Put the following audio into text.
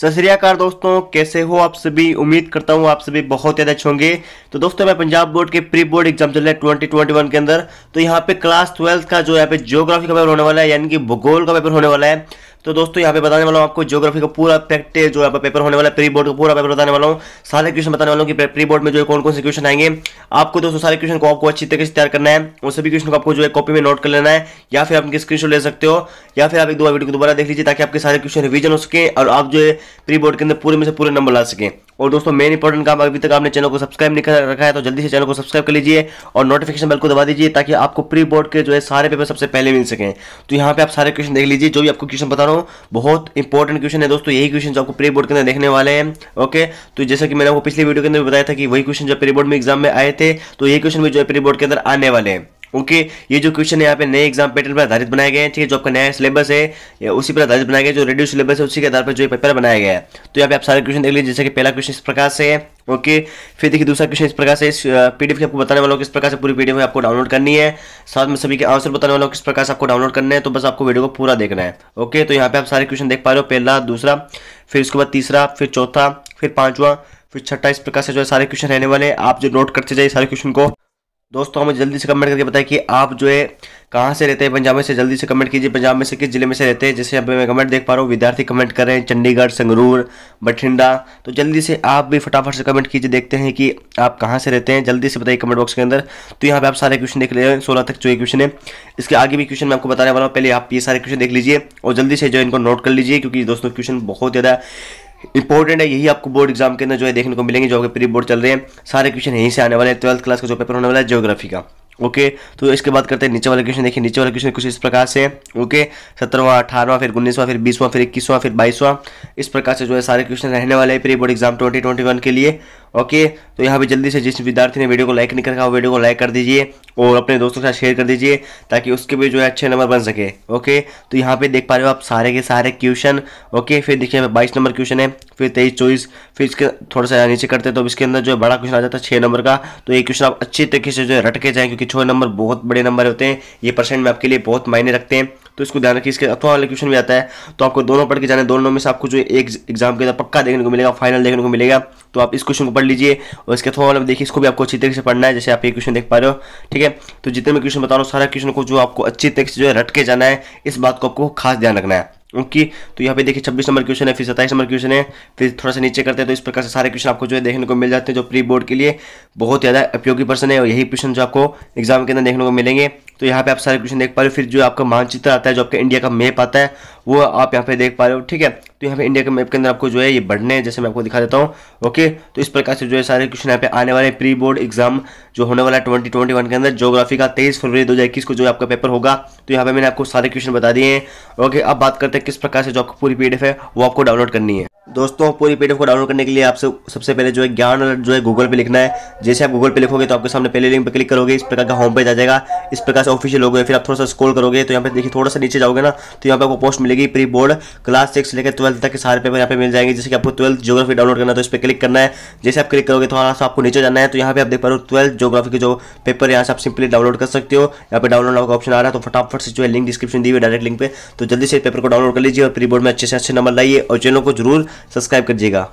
सत दोस्तों कैसे हो आप सभी उम्मीद करता हूँ आप सभी बहुत ज़्यादा अच्छे होंगे तो दोस्तों मैं पंजाब बोर्ड के प्री बोर्ड एग्जाम चल रहे ट्वेंटी ट्वेंटी वन के अंदर तो यहाँ पे क्लास ट्वेल्थ का जो यहाँ पे जियोग्राफी का पेपर होने वाला है यानी कि भूगोल का पेपर होने वाला है तो दोस्तों यहाँ पे बताने वाला हूँ आपको जोग्राफी का पूरा फैक्ट जो यहाँ पेपर होने वाला है प्री बोर्ड का पूरा पेपर बताने वाला हूँ सारे क्वेश्चन बताने वाला हूँ कि प्री बोर्ड में जो है कौन कौन से क्वेश्चन आएंगे आपको दोस्तों सारे क्वेश्चन को आपको अच्छी तरीके से तैयार करना है उन सभी क्वेश्चन को आपको जो है कॉपी में नोट कर लेना है या फिर आप स्क्रीन स्क्रीनशॉट ले सकते हो या फिर आप एक दो वीडियो को दोबारा देख लीजिए ताकि आपके सारे क्वेश्चन रिविजन हो सके और आप जो है प्री बोर्ड के अंदर पूरे में से पूरे नंबर ला सकें और दोस्तों मेन इंपॉर्टेंट काम अभी तक आपने चैनल को सब्सक्राइब नहीं कर रखा है तो जल्दी से चैनल को सब्सक्राइब कर लीजिए और नोटिफिकेशन बेल को दबा दीजिए ताकि आपको प्री बोर्ड के जो है सारे पेपर सबसे पहले मिल सकें तो यहाँ पे आप सारे क्वेश्चन देख लीजिए जो भी आपको क्वेश्चन बता रहा हूँ बहुत इंपॉर्टेंट क्वेश्चन है दोस्तों यही क्वेश्चन जो आपको प्री बोर्ड के अंदर देखने वाले हैं ओके तो जैसा कि मैंने आपको पिछले वीडियो के अंदर बताया था कि वही क्वेश्चन जो प्री बोर्ड में एग्जाम में आए थे तो यही क्वेश्चन भी जो है प्री बोर्ड के अंदर आने वाले हैं ओके ये जो क्वेश्चन है यहाँ पे नए एग्जाम पैटर्न पर आधारित बनाए गए हैं ठीक है जो आपका नया सिलेबस है उसी पर आधारित बनाया गया जो रेडियो सिलेबस है उसी के आधार पर जो पेपर बनाया गया है तो यहाँ पे आप सारे क्वेश्चन देख लीजिए जैसे कि पहला क्वेश्चन इस प्रकार से है ओके फिर देखिए दूसरा क्वेश्चन इस प्रकार से इस पीडीएफ के आपको बताने वालों हूँ किस प्रकार से पूरी पीडीएफ आपको डाउनलोड करनी है साथ में सभी के आंसर बताने वालों किस प्रकार से आपको डाउनलोड करना है तो बस आपको वीडियो को पूरा देखना है ओके तो यहाँ पे आप सारे क्वेश्चन देख पा रहे हो पहला दूसरा फिर उसके बाद तीसरा फिर चौथा फिर पांचवा फिर छठा इस प्रकार से जो है सारे क्वेश्चन रहने वाले आप जो नोट करते जाइए सारे क्वेश्चन को दोस्तों हमें जल्दी से कमेंट करके बताएं कि आप जो है कहाँ से रहते हैं पंजाब में से जल्दी से कमेंट कीजिए पंजाब में से किस जिले में से रहते हैं जैसे अभी मैं कमेंट देख पा रहा हूँ विद्यार्थी कमेंट कर रहे हैं चंडीगढ़ संगरूर बठिंडा तो जल्दी से आप भी फटाफट से कमेंट कीजिए देखते हैं कि आप कहाँ से रहते हैं जल्दी से बताइए कमेंट बॉक्स के अंदर तो यहाँ पर आप सारे क्वेश्चन देख रहे हैं सोलह तक जो क्वेश्चन है इसके आगे भी क्वेश्चन मैं आपको बताने वाला हूँ पहले आप ये सारे क्वेश्चन देख लीजिए और जल्दी से जो इनको नोट कर लीजिए क्योंकि दोस्तों क्वेश्चन बहुत ज़्यादा इंपॉर्टेंट है यही आपको बोर्ड एग्जाम के अंदर जो है देखने को मिलेंगे जो आपके प्री बोर्ड चल रहे हैं सारे क्वेश्चन यहीं से आने वाले हैं ट्वेल्थ क्लास का जो पेपर होने वाला है जियोग्राफी का ओके तो इसके बाद करते हैं नीचे वाले क्वेश्चन देखिए नीचे वाले क्वेश्चन कुछ इस प्रकार से ओके सत्रहवां अठारवां फिर उन्नीसवां फिर बीसवां फिर इक्कीसवां फिर बाईसवां इस प्रकार से जो है सारे क्वेश्चन रहने वाले हैं pre board exam twenty twenty one के लिए ओके तो यहाँ पे जल्दी से जिस विद्यार्थी ने वीडियो को लाइक नहीं करा वीडियो को लाइक कर दीजिए और अपने दोस्तों के साथ शेयर कर दीजिए ताकि उसके भी जो है अच्छे नंबर बन सके ओके तो यहाँ पे देख पा रहे हो आप सारे के सारे क्वेश्चन ओके फिर देखिए यहाँ बाईस नंबर क्वेश्चन है फिर तेईस चौबीस फिर इसके थोड़ा सा नीचे करते तो इसके अंदर जो बड़ा क्वेश्चन आ जाता है छः नंबर का तो ये क्वेश्चन आप अच्छे तरीके से जो है रट के जाएँ क्योंकि छः नंबर बहुत बड़े नंबर होते हैं ये परसेंट में आपके लिए बहुत मायने रखते हैं तो इसको ध्यान रखिए इसके अथवा वाले क्वेश्चन भी आता है तो आपको दोनों पढ़ के जाने दोनों में से आपको जो एक एग्जाम के अंदर पक्का देखने को मिलेगा फाइनल देखने को मिलेगा तो आप इस क्वेश्चन को पढ़ लीजिए और इसके अथवा वाले देखिए इसको भी आपको अच्छी तरीके से पढ़ना है जैसे आप ये क्वेश्चन देख पा रहे हो ठीक है तो जितने भी क्वेश्चन बता रहा हूँ सारा क्वेश्चन को जो आपको अच्छी तरीके से जो है रट के जाना है इस बात को आपको खास ध्यान रखना है ओके तो यहाँ पे देखिए छब्बीस नंबर क्वेश्चन है फिर सत्ताईस नंबर क्वेश्चन है फिर थोड़ा सा नीचे करते हैं तो इस प्रकार से सारे क्वेश्चन आपको जो है देखने को मिल जाते हैं जो प्री बोर्ड के लिए बहुत ज़्यादा उपयोगी प्रश्न है और यही क्वेश्चन जो आपको एग्जाम के अंदर देखने को मिलेंगे तो यहाँ पे आप सारे क्वेश्चन देख पा रहे हो फिर जो आपका मानचित्र आता है जो आपका इंडिया का मैप आता है वो आप यहाँ पे देख पा रहे हो ठीक है तो यहाँ पे इंडिया के मैप के अंदर आपको जो है ये बढ़ने हैं जैसे मैं आपको दिखा देता हूँ ओके तो इस प्रकार से जो है सारे क्वेश्चन यहाँ पे आने वाले प्री बोर्ड एग्जाम जो होने वाला है ट्वेंटी ट्वेंटी वन के अंदर जोग्राफी का तेईस फरवरी दो हज़ार इक्कीस को जो आपका पेपर होगा तो यहाँ पे मैंने आपको सारे क्वेश्चन बता दिए हैं ओके अब बात करते हैं किस प्रकार से जो आपको पूरी पी है वो आपको डाउनलोड करनी है दोस्तों पूरी पीडीएफ को डाउनलोड करने के लिए आपसे सबसे पहले जो है ज्ञान अलर्ट जो है गूगल पे लिखना है जैसे आप गूगल पे लिखोगे तो आपके सामने पहले लिंक पे क्लिक करोगे इस प्रकार का होम पेज आ जाएगा इस प्रकार से ऑफिशियल होगे फिर आप थोड़ा सा स्क्रॉल करोगे तो यहाँ पे देखिए थोड़ा सा नीचे जाओगे ना तो यहाँ पर आपको पोस्ट मिलेगी प्री बोर्ड क्लास सिक्स लेकर ट्वेल्थ तक के सारे पेपर यहाँ पे मिल जाएंगे जैसे कि आपको ट्वेल्थ जोग्राफी डाउनलोड करना है तो इस पर क्लिक करना है जैसे आप क्लिक करोगे थोड़ा सा आपको नीचे जाना है तो यहाँ पे आप देख पा रहे हो ट्वेल्थ जोग्राफी के जो पेपर यहाँ से आप सिंपली डाउनलोड कर सकते हो यहाँ पर डाउनलोड का ऑप्शन आ रहा है तो फटाफट से जो है लिंक डिस्क्रिप्शन दी हुई डायरेक्ट लिंक पर तो जल्दी से पेपर को डाउनलोड कर लीजिए और प्री बोर्ड में अच्छे से अच्छे नंबर लाइए और चैनल को जरूर सब्सक्राइब कर दीजिएगा